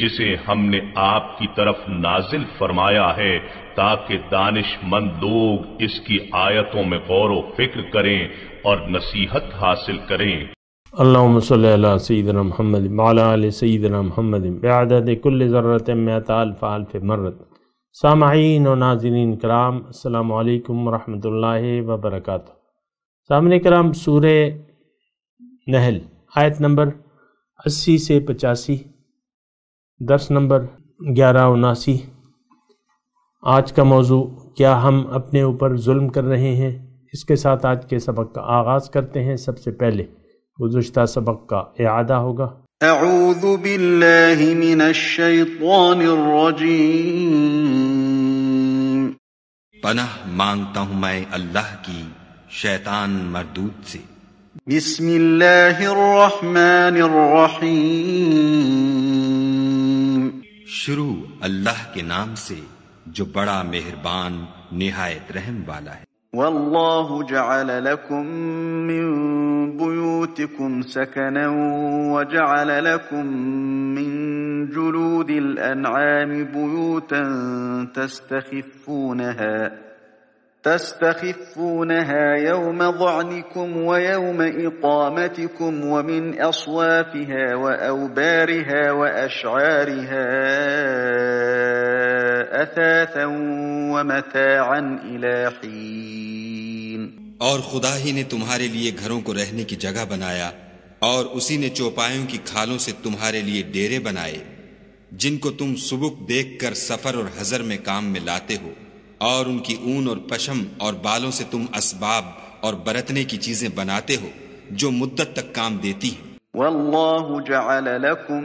جسے ہم نے آپ کی طرف نازل فرمایا ہے تاکہ دانش مند لوگ اس کی آیتوں میں غور و فکر کریں اور نصیحت حاصل کریں اللہم صلی اللہ سیدنا سیدنا محمد علی محمد بعدد کل آلف آلف مرت سامعین و ناظرین کرام السلام علیکم ورحمت اللہ وبرکاتہ سامعین کرام سورہ نحل آیت نمبر اسی سے پچاسی درس نمبر گیارہ اناسی آج کا موضوع کیا ہم اپنے اوپر ظلم کر رہے ہیں اس کے ساتھ آج کے سبق کا آغاز کرتے ہیں سب سے پہلے گزشتہ سبق کا اعادہ ہوگا اعوذ باللہ من الشیطان الرجیم پناہ مانگتا ہوں میں اللہ کی شیطان مردود سے بسم اللہ الرحمن الرحیم شروع اللہ کے نام سے جو بڑا مہربان نہایت رحم والا ہے والله جعل لكم لكم من من بيوتكم سكنا وجعل جلود بيوتا تستخفونها تستخفونها يوم ضعنكم ويوم إقامتكم ومن أصوافها وأوبارها وأشعارها أثاثا ومتاعا إلى حين اور خدا ہی نے تمہارے لیے گھروں کو رہنے کی جگہ بنایا اور اسی نے چوپایوں کی کھالوں سے تمہارے لیے ڈیرے بنائے جن کو تم سبک دیکھ کر سفر اور حضر میں کام میں لاتے ہو اور ان کی اون اور پشم اور بالوں سے تم اسباب اور برتنے کی چیزیں بناتے ہو جو مدت تک کام دیتی ہیں وَاللَّهُ جَعَلَ لَكُم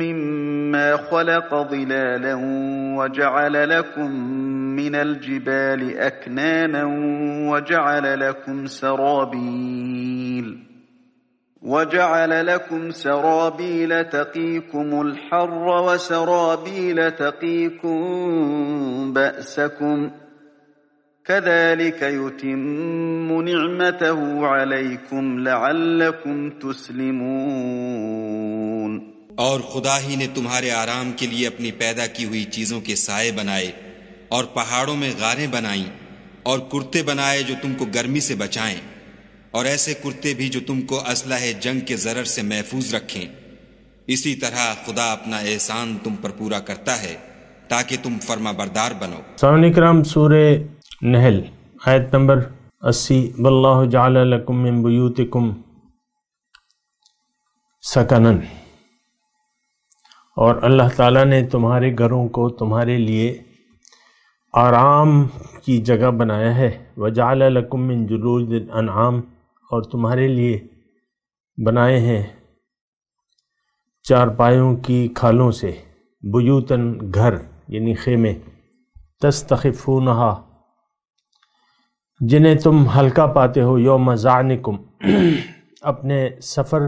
مِّمَّا خَلَقَ ظِلَالًا وَجَعَلَ لَكُم مِّنَ الْجِبَالِ أَكْنَانًا وَجَعَلَ لَكُم سَرَابِيلًا وجعل لكم سرابيل تقيكم الحر وسرابيل تقيكم بأسكم كذلك يتم نعمته عليكم لعلكم تسلمون और खुदा ही ने तुम्हारे आराम के लिए अपनी पैदा की हुई चीजों के साय बनाए और पहाड़ों में गारें बनाई और कुर्ते बनाए जो तुमको गर्मी से बचाएं اور ایسے کرتے بھی جو تم کو اسلحہ جنگ کے ذر سے محفوظ رکھیں اسی طرح خدا اپنا احسان تم پر پورا کرتا ہے تاکہ تم فرما بردار بنو آیت نمبر اسی واللہ جعل لکم من بیوتکم سکنن اور اللہ تعالیٰ نے تمہارے گھروں کو تمہارے لیے آرام کی جگہ بنایا ہے و جال جنو اور تمہارے لیے بنائے ہیں چارپایوں کی کھالوں سے بیوتن گھر یعنی خیمے تستخفونہا جنہیں تم ہلکا پاتے ہو یوم زعنکم اپنے سفر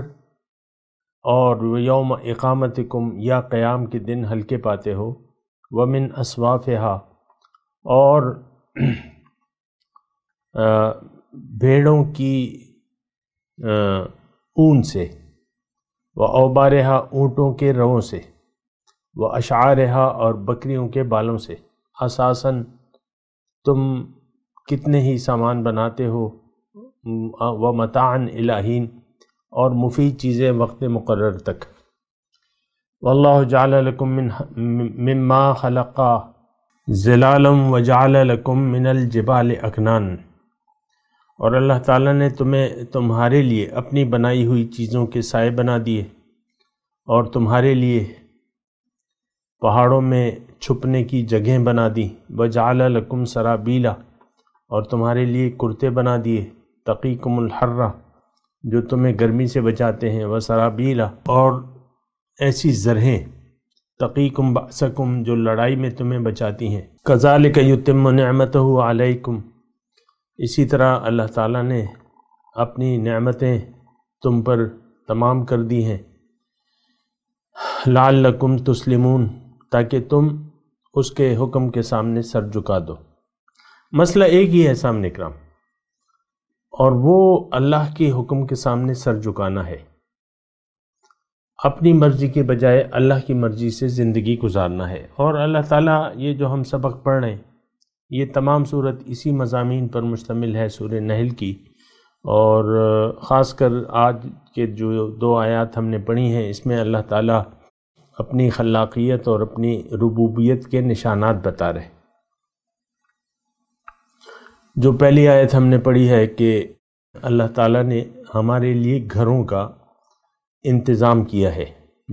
اور یوم اقامتکم یا قیام کے دن ہلکے پاتے ہو ومن اسوافہا اور بھیڑوں کی اون سے وہ اوبا رہا اونٹوں کے رووں سے وہ رہا اور بکریوں کے بالوں سے حساسن تم کتنے ہی سامان بناتے ہو و متعن الہین اور مفید چیزیں وقت مقرر تک واللہ جعل لکم من مما خلقا و جعل لکم من الجبال اکنان اور اللہ تعالیٰ نے تمہیں تمہارے لیے اپنی بنائی ہوئی چیزوں کے سائے بنا دیے اور تمہارے لیے پہاڑوں میں چھپنے کی جگہیں بنا دیں بجال لکم سرابیلا اور تمہارے لیے کرتے بنا دیے تقیقم الحرہ جو تمہیں گرمی سے بچاتے ہیں وہ سرابیلا اور ایسی زرہیں تقیقم باسکم جو لڑائی میں تمہیں بچاتی ہیں كزالِ یتم تم نعمت ہو علیہ اسی طرح اللہ تعالیٰ نے اپنی نعمتیں تم پر تمام کر دی ہیں لال لکم تسلمون تاکہ تم اس کے حکم کے سامنے سر جھکا دو مسئلہ ایک ہی ہے سامنے کرام اور وہ اللہ کے حکم کے سامنے سر جھکانا ہے اپنی مرضی کے بجائے اللہ کی مرضی سے زندگی گزارنا ہے اور اللہ تعالیٰ یہ جو ہم سبق پڑھ رہے ہیں یہ تمام صورت اسی مضامین پر مشتمل ہے سورہ نحل کی اور خاص کر آج کے جو دو آیات ہم نے پڑھی ہیں اس میں اللہ تعالیٰ اپنی خلاقیت اور اپنی ربوبیت کے نشانات بتا رہے جو پہلی آیت ہم نے پڑھی ہے کہ اللہ تعالیٰ نے ہمارے لیے گھروں کا انتظام کیا ہے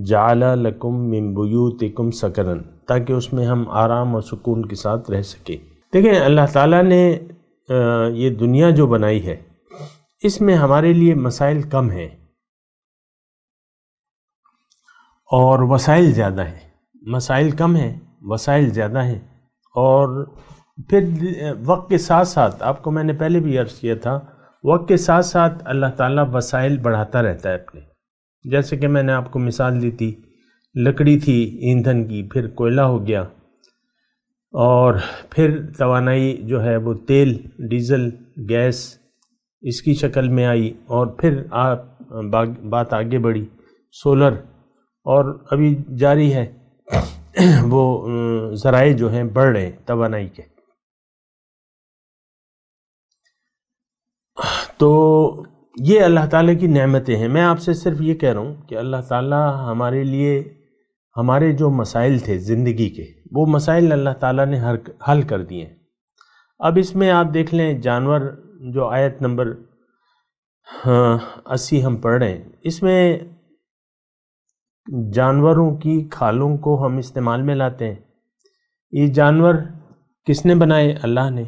جعلا لکم من بیوتکم سکرن تاکہ اس میں ہم آرام اور سکون کے ساتھ رہ سکیں دیکھیں اللہ تعالیٰ نے یہ دنیا جو بنائی ہے اس میں ہمارے لیے مسائل کم ہیں اور وسائل زیادہ ہیں مسائل کم ہیں وسائل زیادہ ہیں اور پھر وقت کے ساتھ ساتھ آپ کو میں نے پہلے بھی عرض کیا تھا وقت کے ساتھ ساتھ اللہ تعالیٰ وسائل بڑھاتا رہتا ہے اپنے جیسے کہ میں نے آپ کو مثال دی تھی لکڑی تھی ایندھن کی پھر کوئلہ ہو گیا اور پھر توانائی جو ہے وہ تیل ڈیزل گیس اس کی شکل میں آئی اور پھر آپ بات آگے بڑھی سولر اور ابھی جاری ہے وہ ذرائع جو ہیں بڑھ رہے ہیں توانائی کے تو یہ اللہ تعالیٰ کی نعمتیں ہیں میں آپ سے صرف یہ کہہ رہا ہوں کہ اللہ تعالیٰ ہمارے لیے ہمارے جو مسائل تھے زندگی کے وہ مسائل اللہ تعالیٰ نے حل کر دیے ہیں اب اس میں آپ دیکھ لیں جانور جو آیت نمبر ہاں، اسی ہم پڑھ رہے ہیں اس میں جانوروں کی کھالوں کو ہم استعمال میں لاتے ہیں یہ جانور کس نے بنائے اللہ نے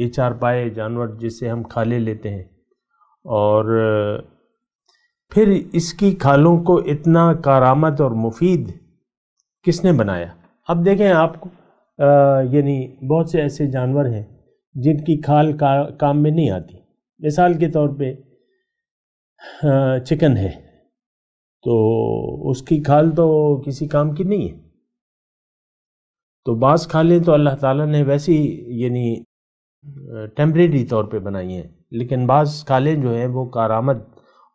یہ چار پائے جانور جسے ہم کھالے لیتے ہیں اور پھر اس کی کھالوں کو اتنا کارآمد اور مفید کس نے بنایا اب دیکھیں آپ یعنی بہت سے ایسے جانور ہیں جن کی کھال کام میں نہیں آتی مثال کے طور پہ چکن ہے تو اس کی کھال تو کسی کام کی نہیں ہے تو بعض کھالیں تو اللہ تعالیٰ نے ویسی یعنی ٹیمپریری طور پہ بنائی ہیں لیکن بعض کھالیں جو ہیں وہ کارآمد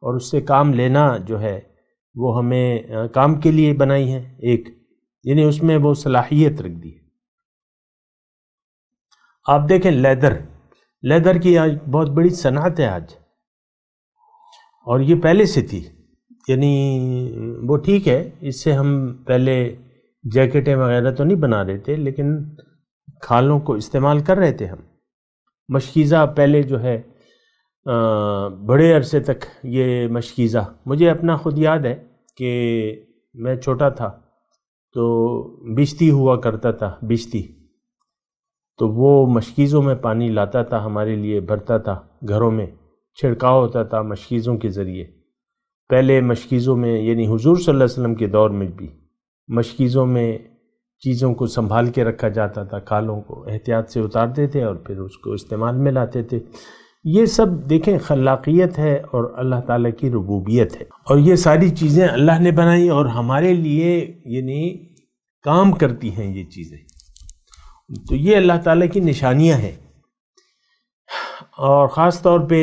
اور اس سے کام لینا جو ہے وہ ہمیں کام کے لیے بنائی ہیں ایک یعنی اس میں وہ صلاحیت رکھ دی ہے آپ دیکھیں لیدر لیدر کی آج بہت بڑی صنعت ہے آج اور یہ پہلے سے تھی یعنی وہ ٹھیک ہے اس سے ہم پہلے جیکٹیں وغیرہ تو نہیں بنا رہے تھے لیکن کھالوں کو استعمال کر رہے تھے ہم مشکیزہ پہلے جو ہے بڑے عرصے تک یہ مشکیزہ مجھے اپنا خود یاد ہے کہ میں چھوٹا تھا تو بشتی ہوا کرتا تھا بشتی تو وہ مشکیزوں میں پانی لاتا تھا ہمارے لیے بھرتا تھا گھروں میں چھڑکاؤ ہوتا تھا مشکیزوں کے ذریعے پہلے مشکیزوں میں یعنی حضور صلی اللہ علیہ وسلم کے دور میں بھی مشکیزوں میں چیزوں کو سنبھال کے رکھا جاتا تھا کالوں کو احتیاط سے اتارتے تھے اور پھر اس کو استعمال میں لاتے تھے یہ سب دیکھیں خلاقیت ہے اور اللہ تعالیٰ کی ربوبیت ہے اور یہ ساری چیزیں اللہ نے بنائی اور ہمارے لیے یعنی کام کرتی ہیں یہ چیزیں تو یہ اللہ تعالیٰ کی نشانیاں ہیں اور خاص طور پہ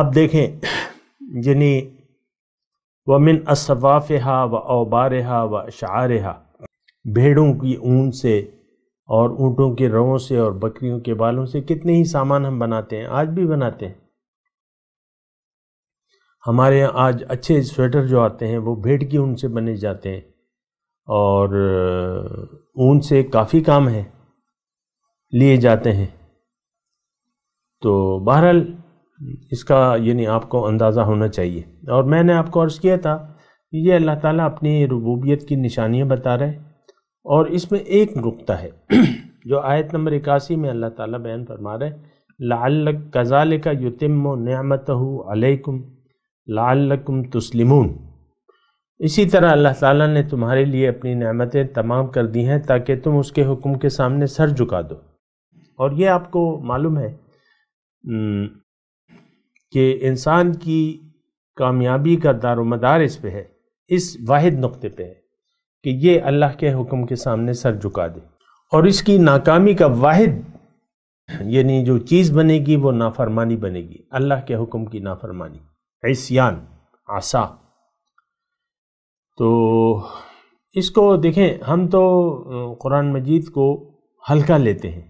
آپ دیکھیں یعنی وَمِنْ من وَأَوْبَارِهَا وَأَشْعَارِهَا و و بھیڑوں کی اون سے اور اونٹوں کے رووں سے اور بکریوں کے بالوں سے کتنے ہی سامان ہم بناتے ہیں آج بھی بناتے ہیں ہمارے آج اچھے سویٹر جو آتے ہیں وہ بھیڑ کی اون سے بنے جاتے ہیں اور اون سے کافی کام ہے لیے جاتے ہیں تو بہرحال اس کا یعنی آپ کو اندازہ ہونا چاہیے اور میں نے آپ کو عرض کیا تھا یہ اللہ تعالیٰ اپنی ربوبیت کی نشانیاں بتا رہے ہیں اور اس میں ایک نقطہ ہے جو آیت نمبر اکاسی میں اللہ تعالیٰ بیان فرما رہے لعلک کزال یتم و نعمت علیکم لعلکم تسلمون اسی طرح اللہ تعالیٰ نے تمہارے لیے اپنی نعمتیں تمام کر دی ہیں تاکہ تم اس کے حکم کے سامنے سر جھکا دو اور یہ آپ کو معلوم ہے کہ انسان کی کامیابی کا دار و مدار اس پہ ہے اس واحد نقطے پہ ہے کہ یہ اللہ کے حکم کے سامنے سر جھکا دے اور اس کی ناکامی کا واحد یعنی جو چیز بنے گی وہ نافرمانی بنے گی اللہ کے حکم کی نافرمانی ایسیان آسا تو اس کو دیکھیں ہم تو قرآن مجید کو ہلکا لیتے ہیں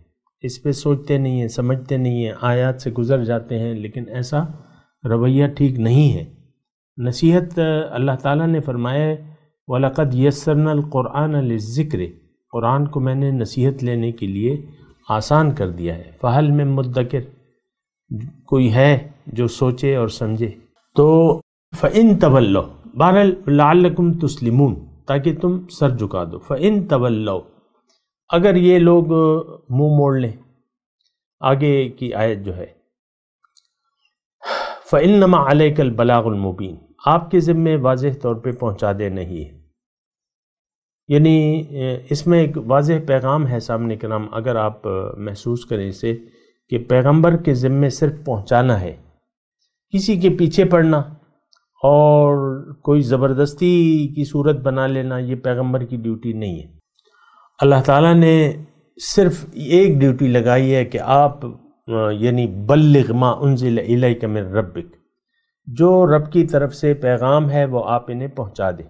اس پہ سوچتے نہیں ہیں سمجھتے نہیں ہیں آیات سے گزر جاتے ہیں لیکن ایسا رویہ ٹھیک نہیں ہے نصیحت اللہ تعالیٰ نے فرمایا ہے واللقد یسرن القرآن الذکر قرآن کو میں نے نصیحت لینے کے لیے آسان کر دیا ہے فہل میں مدکر کوئی ہے جو سوچے اور سمجھے تو فعن طول بارکم تسلمون تاکہ تم سر جکا دو فعن طول اگر یہ لوگ منہ موڑ لیں آگے کی آیت جو ہے فعنما علیہ البلاغ المبین آپ کے ذمے واضح طور پہ پہنچا دے نہیں ہے یعنی اس میں ایک واضح پیغام ہے سامنے کرام اگر آپ محسوس کریں اسے کہ پیغمبر کے ذمے صرف پہنچانا ہے کسی کے پیچھے پڑنا اور کوئی زبردستی کی صورت بنا لینا یہ پیغمبر کی ڈیوٹی نہیں ہے اللہ تعالیٰ نے صرف ایک ڈیوٹی لگائی ہے کہ آپ یعنی بلغ ما انزل الیک من ربک جو رب کی طرف سے پیغام ہے وہ آپ انہیں پہنچا دیں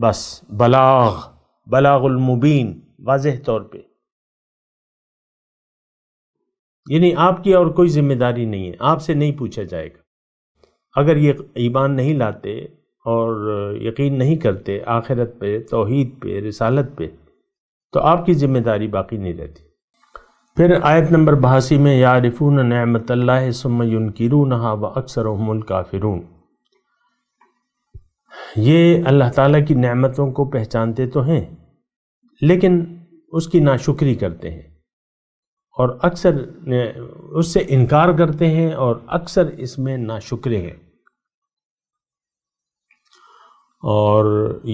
بس بلاغ بلاغ المبین واضح طور پہ یعنی آپ کی اور کوئی ذمہ داری نہیں ہے آپ سے نہیں پوچھا جائے گا اگر یہ ایمان نہیں لاتے اور یقین نہیں کرتے آخرت پہ توحید پہ رسالت پہ تو آپ کی ذمہ داری باقی نہیں رہتی پھر آیت نمبر بہاسی میں یارفون نعمت اللہ سمین ینکرونہا و اکثر الکافرون یہ اللہ تعالیٰ کی نعمتوں کو پہچانتے تو ہیں لیکن اس کی ناشکری کرتے ہیں اور اکثر اس سے انکار کرتے ہیں اور اکثر اس میں ناشکرے ہیں اور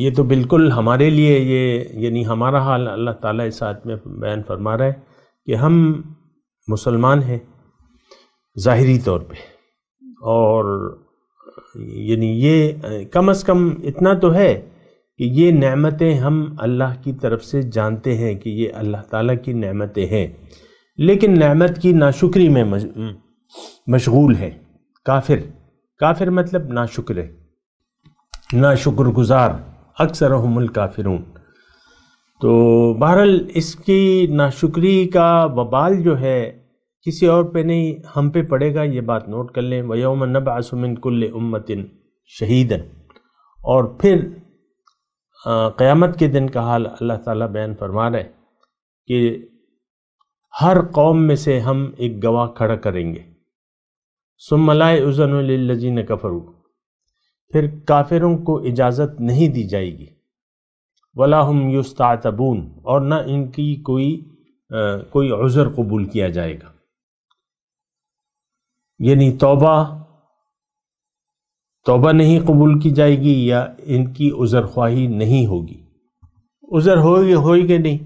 یہ تو بالکل ہمارے لیے یہ یعنی ہمارا حال اللہ تعالیٰ اس ساتھ میں بیان فرما رہا ہے کہ ہم مسلمان ہیں ظاہری طور پہ اور یعنی یہ کم از کم اتنا تو ہے کہ یہ نعمتیں ہم اللہ کی طرف سے جانتے ہیں کہ یہ اللہ تعالیٰ کی نعمتیں ہیں لیکن نعمت کی ناشکری میں مشغول ہے کافر کافر مطلب ناشکر ہے ناشکر گزار اکثر الکافرون تو بہرحال اس کی ناشکری کا وبال جو ہے کسی اور پہ نہیں ہم پہ پڑے گا یہ بات نوٹ کر لیں وَيَوْمَ نب مِنْ کل امتن شَهِيدًا اور پھر قیامت کے دن کا حال اللہ تعالیٰ بیان فرما رہے کہ ہر قوم میں سے ہم ایک گواہ کھڑا کریں گے لَا عظن الجین کفرو پھر کافروں کو اجازت نہیں دی جائے گی ولاحم یستعتبون اور نہ ان کی کوئی کوئی عذر قبول کیا جائے گا یعنی توبہ توبہ نہیں قبول کی جائے گی یا ان کی عذر خواہی نہیں ہوگی عذر ہوگی ہوئی کہ نہیں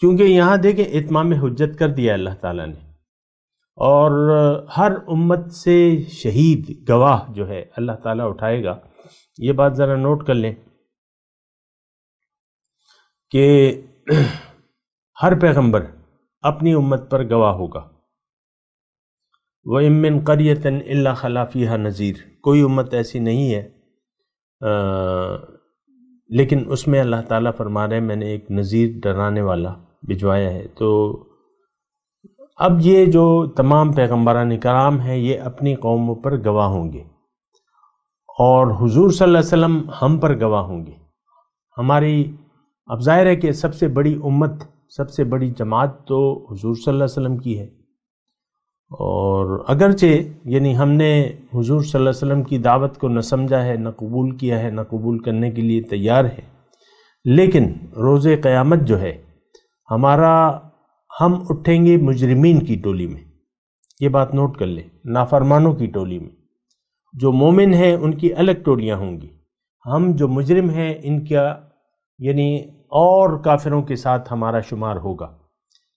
کیونکہ یہاں دیکھیں اتمام حجت کر دیا اللہ تعالیٰ نے اور ہر امت سے شہید گواہ جو ہے اللہ تعالیٰ اٹھائے گا یہ بات ذرا نوٹ کر لیں کہ ہر پیغمبر اپنی امت پر گواہ ہوگا وہ امن قریت اللہ خلافیہ نذیر کوئی امت ایسی نہیں ہے لیکن اس میں اللہ تعالیٰ فرما رہے میں نے ایک نذیر ڈرانے والا بھجوایا ہے تو اب یہ جو تمام پیغمبران کرام ہیں یہ اپنی قوموں پر گواہ ہوں گے اور حضور صلی اللہ علیہ وسلم ہم پر گواہ ہوں گے ہماری اب ظاہر ہے کہ سب سے بڑی امت سب سے بڑی جماعت تو حضور صلی اللہ علیہ وسلم کی ہے اور اگرچہ یعنی ہم نے حضور صلی اللہ علیہ وسلم کی دعوت کو نہ سمجھا ہے نہ قبول کیا ہے نہ قبول کرنے کے لیے تیار ہے لیکن روز قیامت جو ہے ہمارا ہم اٹھیں گے مجرمین کی ٹولی میں یہ بات نوٹ کر لیں نافرمانوں کی ٹولی میں جو مومن ہیں ان کی الگ ٹولیاں ہوں گی ہم جو مجرم ہیں ان کا یعنی اور کافروں کے ساتھ ہمارا شمار ہوگا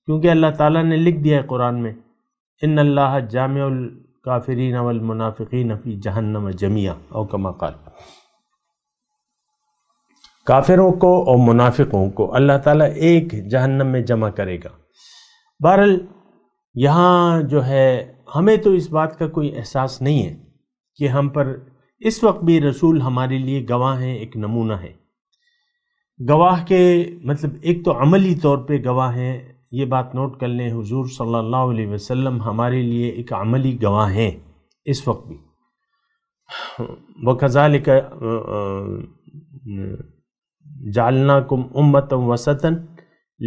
کیونکہ اللہ تعالیٰ نے لکھ دیا ہے قرآن میں ان اللہ جامع الکافرین والمنافقین فی جہنم او کما قال کافروں کو اور منافقوں کو اللہ تعالیٰ ایک جہنم میں جمع کرے گا بہرحال یہاں جو ہے ہمیں تو اس بات کا کوئی احساس نہیں ہے کہ ہم پر اس وقت بھی رسول ہمارے لیے گواہ ہیں ایک نمونہ ہیں گواہ کے مطلب ایک تو عملی طور پہ گواہ ہیں یہ بات نوٹ کر لیں حضور صلی اللہ علیہ وسلم ہمارے لیے ایک عملی گواہ ہیں اس وقت بھی وہ قزال جالنا کم امت وسطن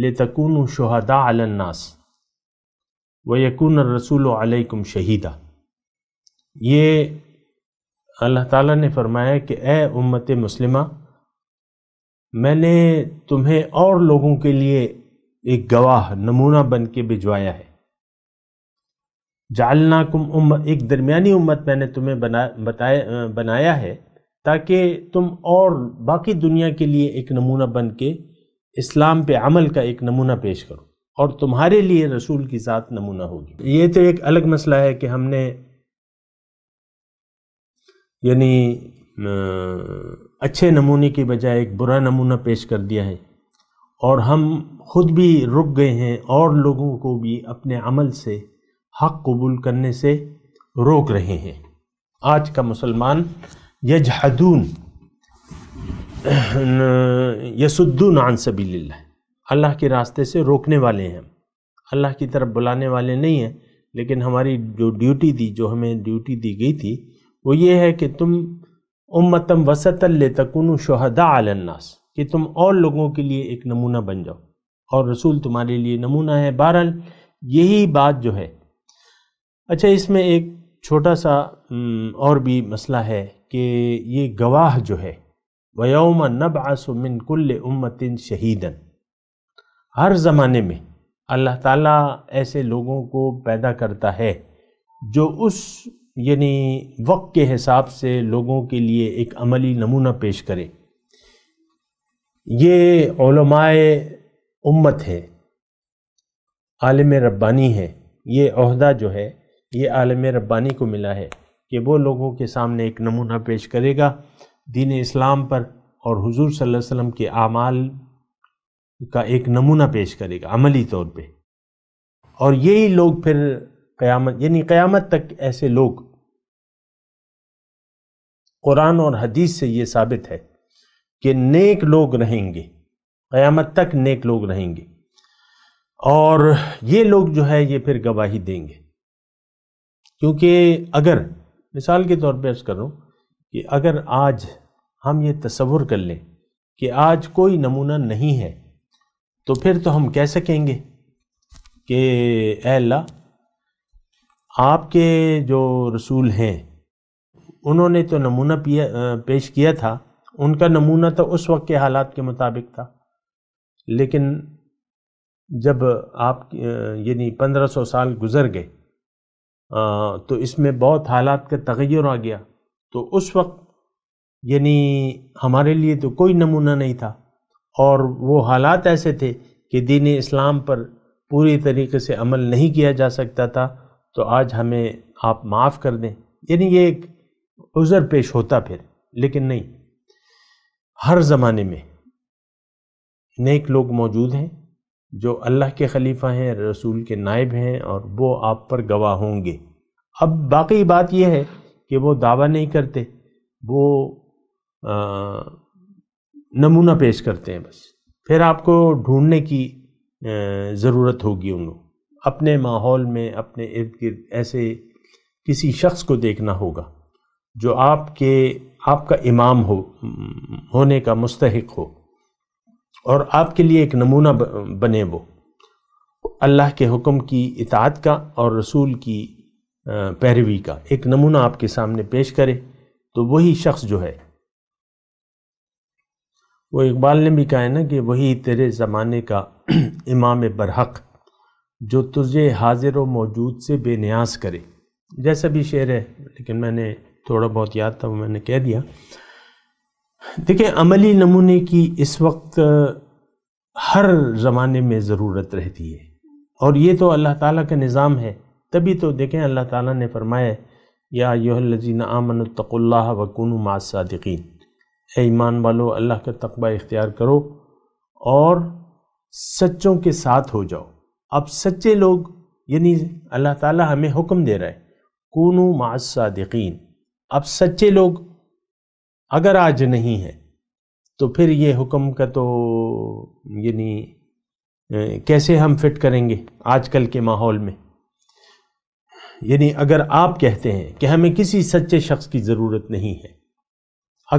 لہ تکن و شہدا الناس و یقون رسول و شہیدہ یہ اللہ تعالیٰ نے فرمایا کہ اے امت مسلمہ میں نے تمہیں اور لوگوں کے لیے ایک گواہ نمونہ بن کے بھجوایا ہے جالنا کم ایک درمیانی امت میں نے تمہیں بنایا ہے تاکہ تم اور باقی دنیا کے لیے ایک نمونہ بن کے اسلام پہ عمل کا ایک نمونہ پیش کرو اور تمہارے لیے رسول کی ذات نمونہ ہوگی یہ تو ایک الگ مسئلہ ہے کہ ہم نے یعنی اچھے نمونے کے بجائے ایک برا نمونہ پیش کر دیا ہے اور ہم خود بھی رک گئے ہیں اور لوگوں کو بھی اپنے عمل سے حق قبول کرنے سے روک رہے ہیں آج کا مسلمان یجحدون یسدون عن سبیل اللہ اللہ کے راستے سے روکنے والے ہیں اللہ کی طرف بلانے والے نہیں ہیں لیکن ہماری جو ڈیوٹی دی جو ہمیں ڈیوٹی دی گئی تھی وہ یہ ہے کہ تم امتم وسط الناس کہ تم اور لوگوں کے لیے ایک نمونہ بن جاؤ اور رسول تمہارے لیے نمونہ ہے بہرحال یہی بات جو ہے اچھا اس میں ایک چھوٹا سا اور بھی مسئلہ ہے کہ یہ گواہ جو ہے ویوم نب من کل امتن شہیدن ہر زمانے میں اللہ تعالیٰ ایسے لوگوں کو پیدا کرتا ہے جو اس یعنی وقت کے حساب سے لوگوں کے لیے ایک عملی نمونہ پیش کرے یہ علماء امت ہے عالم ربانی ہے یہ عہدہ جو ہے یہ عالم ربانی کو ملا ہے کہ وہ لوگوں کے سامنے ایک نمونہ پیش کرے گا دین اسلام پر اور حضور صلی اللہ علیہ وسلم کے اعمال کا ایک نمونہ پیش کرے گا عملی طور پہ اور یہی لوگ پھر قیامت یعنی قیامت تک ایسے لوگ قرآن اور حدیث سے یہ ثابت ہے کہ نیک لوگ رہیں گے قیامت تک نیک لوگ رہیں گے اور یہ لوگ جو ہے یہ پھر گواہی دیں گے کیونکہ اگر مثال کے طور پہ رہا کروں کہ اگر آج ہم یہ تصور کر لیں کہ آج کوئی نمونہ نہیں ہے تو پھر تو ہم کہہ سکیں گے کہ اے اللہ آپ کے جو رسول ہیں انہوں نے تو نمونہ پیش کیا تھا ان کا نمونہ تو اس وقت کے حالات کے مطابق تھا لیکن جب آپ یعنی پندرہ سو سال گزر گئے تو اس میں بہت حالات کا تغیر آ گیا تو اس وقت یعنی ہمارے لیے تو کوئی نمونہ نہیں تھا اور وہ حالات ایسے تھے کہ دین اسلام پر پوری طریقے سے عمل نہیں کیا جا سکتا تھا تو آج ہمیں آپ معاف کر دیں یعنی یہ ایک عذر پیش ہوتا پھر لیکن نہیں ہر زمانے میں نیک لوگ موجود ہیں جو اللہ کے خلیفہ ہیں رسول کے نائب ہیں اور وہ آپ پر گواہ ہوں گے اب باقی بات یہ ہے کہ وہ دعویٰ نہیں کرتے وہ نمونہ پیش کرتے ہیں بس پھر آپ کو ڈھونڈنے کی ضرورت ہوگی انہوں اپنے ماحول میں اپنے ارد گرد ایسے کسی شخص کو دیکھنا ہوگا جو آپ کے آپ کا امام ہو ہونے کا مستحق ہو اور آپ کے لیے ایک نمونہ بنے وہ اللہ کے حکم کی اطاعت کا اور رسول کی پیروی کا ایک نمونہ آپ کے سامنے پیش کرے تو وہی شخص جو ہے وہ اقبال نے بھی کہا ہے نا کہ وہی تیرے زمانے کا امام برحق جو تجھے حاضر و موجود سے بے نیاز کرے جیسا بھی شعر ہے لیکن میں نے تھوڑا بہت یاد تھا وہ میں نے کہہ دیا دیکھیں عملی نمونے کی اس وقت ہر زمانے میں ضرورت رہتی ہے اور یہ تو اللہ تعالیٰ کا نظام ہے تبھی تو دیکھیں اللہ تعالیٰ نے فرمایا یا یوہ الزین آمن آمنطق اللہ وکن مع صادقین اے ایمان والو اللہ کا تقبہ اختیار کرو اور سچوں کے ساتھ ہو جاؤ اب سچے لوگ یعنی اللہ تعالیٰ ہمیں حکم دے رہا ہے قون صادقین اب سچے لوگ اگر آج نہیں ہیں تو پھر یہ حکم کا تو یعنی کیسے ہم فٹ کریں گے آج کل کے ماحول میں یعنی اگر آپ کہتے ہیں کہ ہمیں کسی سچے شخص کی ضرورت نہیں ہے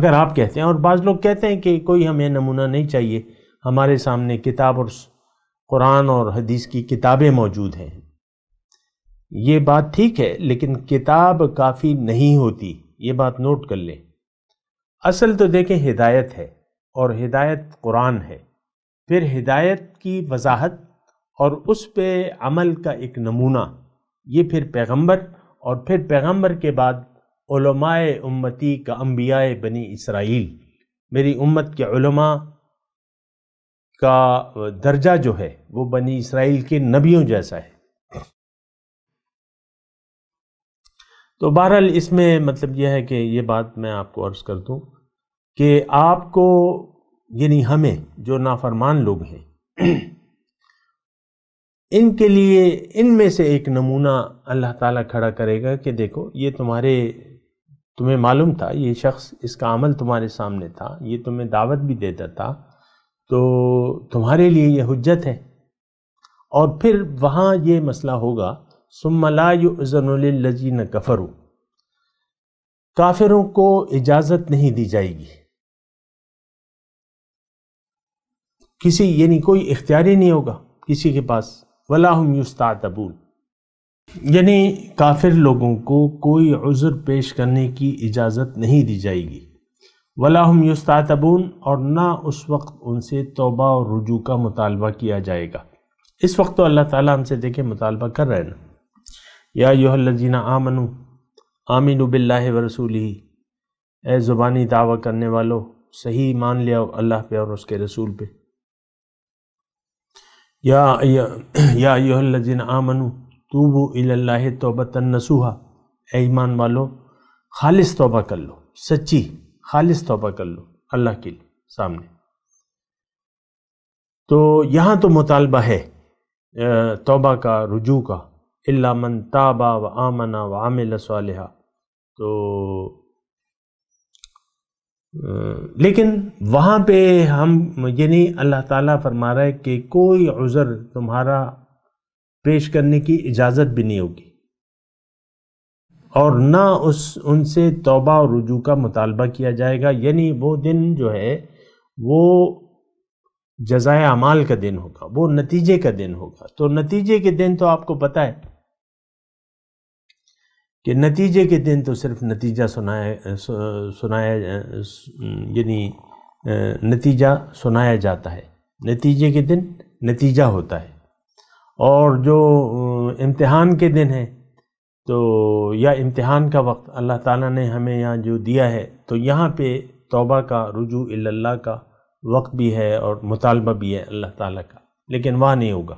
اگر آپ کہتے ہیں اور بعض لوگ کہتے ہیں کہ کوئی ہمیں نمونہ نہیں چاہیے ہمارے سامنے کتاب اور قرآن اور حدیث کی کتابیں موجود ہیں یہ بات ٹھیک ہے لیکن کتاب کافی نہیں ہوتی یہ بات نوٹ کر لیں اصل تو دیکھیں ہدایت ہے اور ہدایت قرآن ہے پھر ہدایت کی وضاحت اور اس پہ عمل کا ایک نمونہ یہ پھر پیغمبر اور پھر پیغمبر کے بعد علماء امتی کا انبیاء بنی اسرائیل میری امت کے علماء کا درجہ جو ہے وہ بنی اسرائیل کے نبیوں جیسا ہے تو بہرحال اس میں مطلب یہ ہے کہ یہ بات میں آپ کو عرض کر دوں کہ آپ کو یعنی ہمیں جو نافرمان لوگ ہیں ان کے لیے ان میں سے ایک نمونہ اللہ تعالیٰ کھڑا کرے گا کہ دیکھو یہ تمہارے تمہیں معلوم تھا یہ شخص اس کا عمل تمہارے سامنے تھا یہ تمہیں دعوت بھی دیتا تھا تو تمہارے لیے یہ حجت ہے اور پھر وہاں یہ مسئلہ ہوگا ثم لا يؤذن للذین کفروا کافروں کو اجازت نہیں دی جائے گی کسی یعنی کوئی اختیار ہی نہیں ہوگا کسی کے پاس ولا هم ابون یعنی کافر لوگوں کو کوئی عذر پیش کرنے کی اجازت نہیں دی جائے گی وَلَا هُمْ يُسْتَعْتَبُونَ اور نہ اس وقت ان سے توبہ اور رجوع کا مطالبہ کیا جائے گا اس وقت تو اللہ تعالیٰ ہم سے دیکھیں مطالبہ کر رہے ہیں نا یا یوح الجینہ آمنو آمین باللہ الب و رسول اے زبانی دعویٰ کرنے والو صحیح مان لیا اللہ پہ اور اس کے رسول پہ یا یا یوح الجینہ آمنو توبو اللہ تحبۃ نسوحا اے ایمان والو خالص توبہ کر لو سچی خالص توبہ کر لو اللہ کے سامنے تو یہاں تو مطالبہ ہے توبہ کا رجوع کا اللہ من تابا و آمنا و عامل صالحہ تو لیکن وہاں پہ ہم یعنی اللہ تعالیٰ فرما رہا ہے کہ کوئی عذر تمہارا پیش کرنے کی اجازت بھی نہیں ہوگی اور نہ اس ان سے توبہ اور رجوع کا مطالبہ کیا جائے گا یعنی وہ دن جو ہے وہ جزائے اعمال کا دن ہوگا وہ نتیجے کا دن ہوگا تو نتیجے کے دن تو آپ کو پتہ ہے کہ نتیجے کے دن تو صرف نتیجہ سنایا سنایا یعنی نتیجہ سنایا جاتا ہے نتیجے کے دن نتیجہ ہوتا ہے اور جو امتحان کے دن ہیں تو یا امتحان کا وقت اللہ تعالیٰ نے ہمیں یہاں جو دیا ہے تو یہاں پہ توبہ کا رجوع اللہ کا وقت بھی ہے اور مطالبہ بھی ہے اللہ تعالیٰ کا لیکن وہاں نہیں ہوگا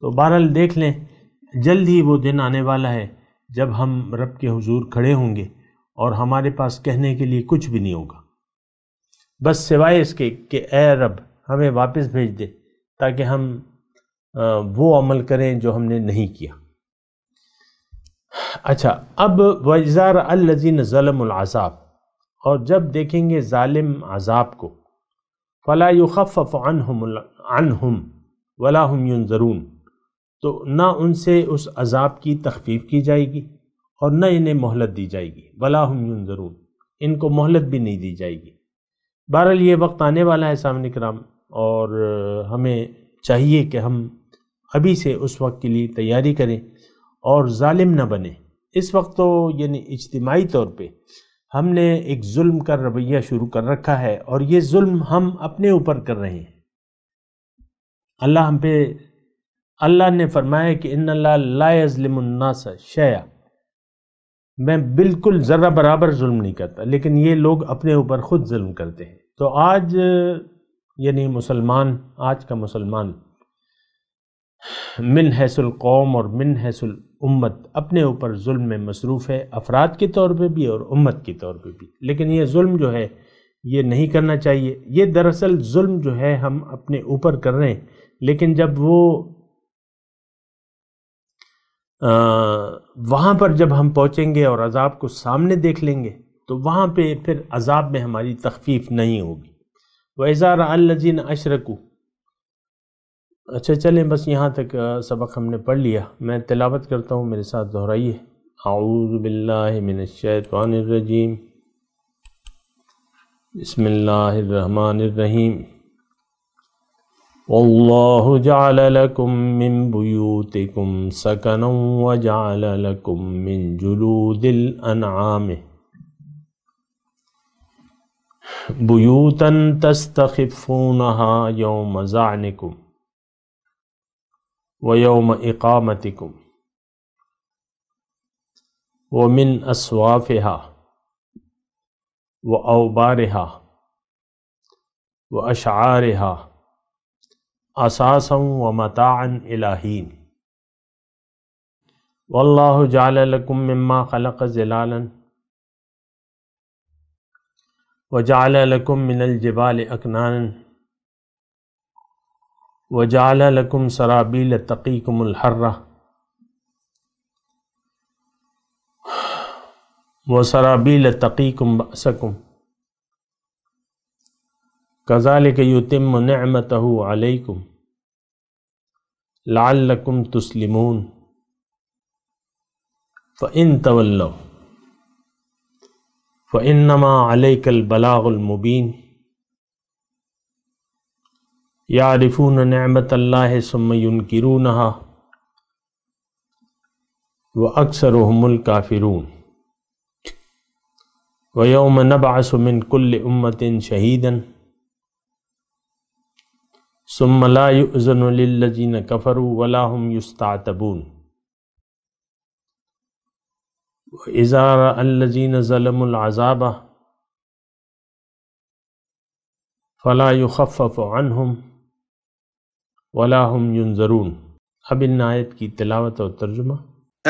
تو بہرحال دیکھ لیں جلد ہی وہ دن آنے والا ہے جب ہم رب کے حضور کھڑے ہوں گے اور ہمارے پاس کہنے کے لیے کچھ بھی نہیں ہوگا بس سوائے اس کے کہ اے رب ہمیں واپس بھیج دے تاکہ ہم وہ عمل کریں جو ہم نے نہیں کیا اچھا اب وزار الزین ظلم العذاب اور جب دیکھیں گے ظالم عذاب کو فلاح و ولا هم ينظرون تو نہ ان سے اس عذاب کی تخفیف کی جائے گی اور نہ انہیں مہلت دی جائے گی بلا ہم یون ضرور ان کو مہلت بھی نہیں دی جائے گی بہرحال یہ وقت آنے والا ہے سامنے کرام اور ہمیں چاہیے کہ ہم ابھی سے اس وقت کے لیے تیاری کریں اور ظالم نہ بنیں اس وقت تو یعنی اجتماعی طور پہ ہم نے ایک ظلم کا رویہ شروع کر رکھا ہے اور یہ ظلم ہم اپنے اوپر کر رہے ہیں اللہ ہم پہ اللہ نے فرمایا کہ ان اللہ لا الناس شیا میں بالکل ذرہ برابر ظلم نہیں کرتا لیکن یہ لوگ اپنے اوپر خود ظلم کرتے ہیں تو آج یعنی مسلمان آج کا مسلمان من حیث القوم اور من حیث الامت اپنے اوپر ظلم میں مصروف ہے افراد کے طور پہ بھی اور امت کے طور پہ بھی لیکن یہ ظلم جو ہے یہ نہیں کرنا چاہیے یہ دراصل ظلم جو ہے ہم اپنے اوپر کر رہے ہیں لیکن جب وہ وہاں پر جب ہم پہنچیں گے اور عذاب کو سامنے دیکھ لیں گے تو وہاں پہ پھر عذاب میں ہماری تخفیف نہیں ہوگی وہ اظہار الجین اشرکوں اچھا چلیں بس یہاں تک سبق ہم نے پڑھ لیا میں تلاوت کرتا ہوں میرے ساتھ دہرائیے اعوذ باللہ من الشیطان الرجیم بسم اللہ الرحمن الرحیم والله جعل لكم من بيوتكم سكنا وجعل لكم من جلود الأنعام بيوتا تستخفونها يوم زعنكم ويوم إقامتكم ومن أسوافها وأوبارها وأشعارها أساسا ومتاعا إلى حين والله جعل لكم مما خلق زلالا وجعل لكم من الجبال أكنانا وجعل لكم سرابيل تقيكم الحرة وسرابيل تقيكم بأسكم فَإِن تَوَلَّوْا فَإِنَّمَا عَلَيْكَ الْبَلَاغُ الْمُبِينَ يعرفون نعمة الله ثم ينكرونها وأكثرهم الكافرون ويوم نبعث من كل أمة شہیدن ثم لا يؤذن للذين كفروا ولا هم يستعتبون وإذا رأى الذين ظلموا العذاب فلا يخفف عنهم ولا هم ينذرون اب ان آیت کی تلاوت اور ترجمہ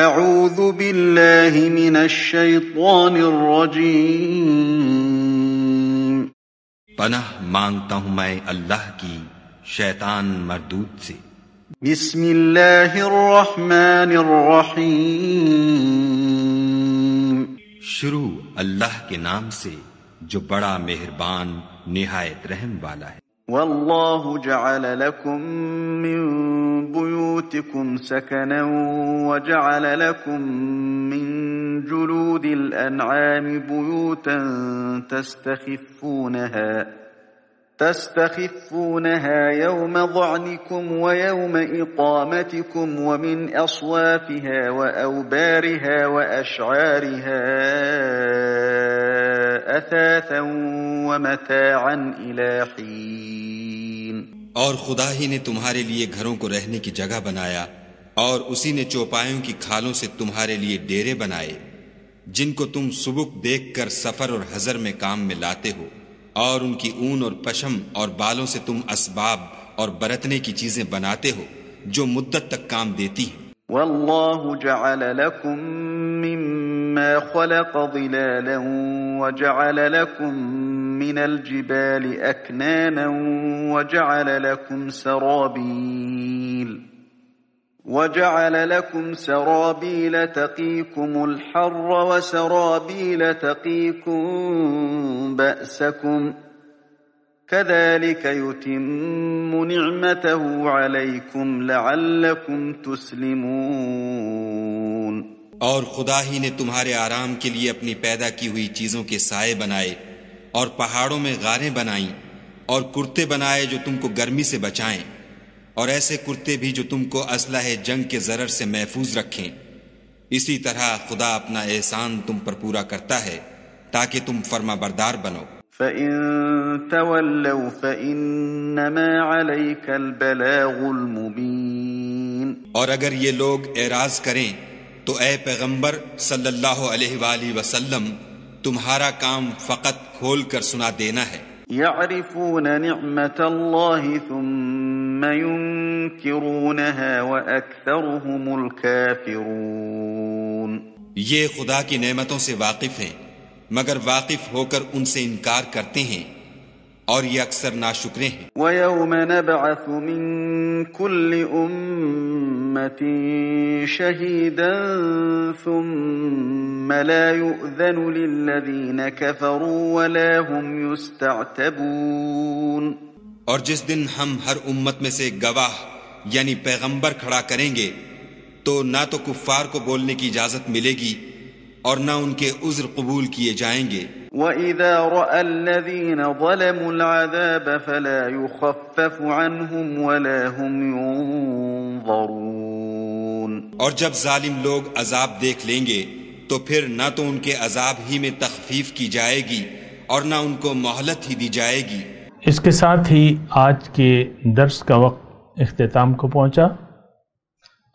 اعوذ باللہ من الشیطان الرجیم پناہ مانگتا ہوں میں اللہ کی شیطان مردود سے بسم اللہ الرحمن الرحیم شروع اللہ کے نام سے جو بڑا مہربان نہایت رحم والا ہے جعل لكم لكم من من بيوتكم سكنا وجعل جلود اللہ بیوتا تستخفونها تستخفونها يوم ضعنكم ويوم إقامتكم ومن أصوافها وأوبارها وأشعارها أثاثا ومتاعا إلى حين اور خدا ہی نے تمہارے لیے گھروں کو رہنے کی جگہ بنایا اور اسی نے چوپایوں کی کھالوں سے تمہارے لیے ڈیرے بنائے جن کو تم سبک دیکھ کر سفر اور حضر میں کام میں لاتے ہو اور ان کی اون اور پشم اور بالوں سے تم اسباب اور برتنے کی چیزیں بناتے ہو جو مدت تک کام دیتی ہیں واللہ جعل لكم مما خلق ظلالا وجعل لكم من الجبال اكنانا وجعل لكم سرابيل وجعل لكم سرابيل تقيكم الحر وسرابيل تقيكم بأسكم كذلك يتم نعمته عليكم لعلكم تسلمون اور خدا ہی نے تمہارے آرام کے لیے اپنی پیدا کی ہوئی چیزوں کے سائے بنائے اور پہاڑوں میں غاریں بنائیں اور کرتے بنائے جو تم کو گرمی سے بچائیں اور ایسے کرتے بھی جو تم کو اسلح جنگ کے ذرر سے محفوظ رکھیں اسی طرح خدا اپنا احسان تم پر پورا کرتا ہے تاکہ تم فرما بردار بنو الْمُبِينَ اور اگر یہ لوگ اعراض کریں تو اے پیغمبر صلی اللہ علیہ وآلہ وسلم تمہارا کام فقط کھول کر سنا دینا ہے ثم ينكرونها وأكثرهم الكافرون یہ خدا کی نعمتوں سے واقف ہیں مگر واقف ہو کر ان سے انکار کرتے ہیں اور یہ اکثر ناشکرے ہیں وَيَوْمَ نَبْعَثُ مِن كُلِّ أُمَّةٍ شَهِيدًا ثُمَّ لَا يُؤْذَنُ لِلَّذِينَ كَفَرُوا وَلَا هُمْ يُسْتَعْتَبُونَ اور جس دن ہم ہر امت میں سے گواہ یعنی پیغمبر کھڑا کریں گے تو نہ تو کفار کو بولنے کی اجازت ملے گی اور نہ ان کے عذر قبول کیے جائیں گے وَإِذَا الَّذِينَ الْعَذَابَ فَلَا يُخَفَّفُ عَنْهُمْ وَلَا هُمْ يُنظَرُونَ اور جب ظالم لوگ عذاب دیکھ لیں گے تو پھر نہ تو ان کے عذاب ہی میں تخفیف کی جائے گی اور نہ ان کو مہلت ہی دی جائے گی اس کے ساتھ ہی آج کے درس کا وقت اختتام کو پہنچا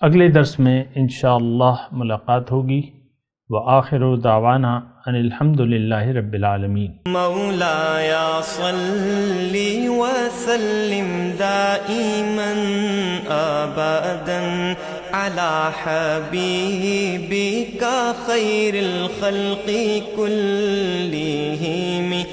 اگلے درس میں انشاءاللہ ملاقات ہوگی وآخر دعوانا ان الحمد للہ رب العالمین مولا یا صلی وسلم دائما آبادا على حبيبك خير الخلق كلهم